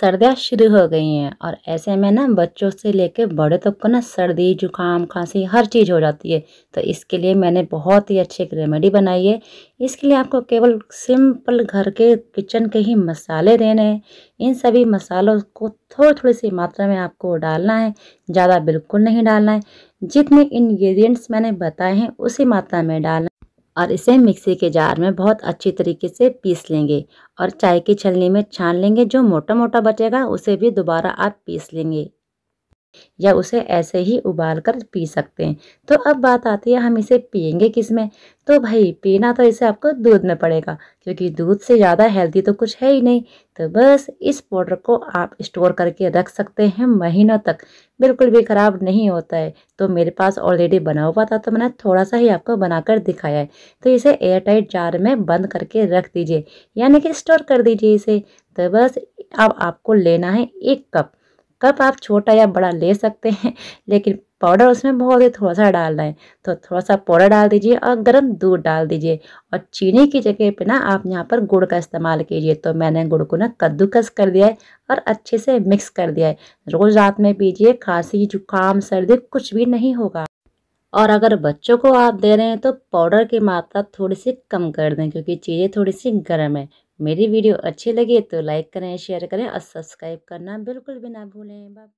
सर्दियाँ शुरू हो गई हैं और ऐसे में ना बच्चों से लेकर बड़े तक को ना सर्दी जुकाम खांसी हर चीज़ हो जाती है तो इसके लिए मैंने बहुत ही अच्छी एक रेमेडी बनाई है इसके लिए आपको केवल सिंपल घर के किचन के ही मसाले देने हैं इन सभी मसालों को थोड़ी थोड़ी सी मात्रा में आपको डालना है ज़्यादा बिल्कुल नहीं डालना है जितने इन्ग्रीडियंट्स मैंने बताए हैं उसी मात्रा में डालना और इसे मिक्सी के जार में बहुत अच्छी तरीके से पीस लेंगे और चाय की छलनी में छान लेंगे जो मोटा मोटा बचेगा उसे भी दोबारा आप पीस लेंगे या उसे ऐसे ही उबाल कर पी सकते हैं तो अब बात आती है हम इसे पियेंगे किस में तो भाई पीना तो इसे आपको दूध में पड़ेगा क्योंकि दूध से ज़्यादा हेल्दी तो कुछ है ही नहीं तो बस इस पाउडर को आप स्टोर करके रख सकते हैं महीनों तक बिल्कुल भी ख़राब नहीं होता है तो मेरे पास ऑलरेडी बना हुआ था तो मैंने थोड़ा सा ही आपको बनाकर दिखाया है तो इसे एयरटाइट जार में बंद करके रख दीजिए यानी कि स्टोर कर दीजिए इसे तो बस अब आपको लेना है एक कप कप आप छोटा या बड़ा ले सकते हैं लेकिन पाउडर उसमें बहुत ही थोड़ा सा डालना है तो थोड़ा सा पाउडर डाल दीजिए और गर्म दूध डाल दीजिए और चीनी की जगह पे ना आप यहाँ पर गुड़ का इस्तेमाल कीजिए तो मैंने गुड़ को ना कद्दूकस कर दिया है और अच्छे से मिक्स कर दिया है रोज़ रात में पीजिए खांसी जुकाम सर्दी कुछ भी नहीं होगा और अगर बच्चों को आप दे रहे हैं तो पाउडर की मात्रा थोड़ी सी कम कर दें क्योंकि चीज़ें थोड़ी सी गर्म है मेरी वीडियो अच्छी लगे तो लाइक करें शेयर करें और सब्सक्राइब करना बिल्कुल भी ना भूलें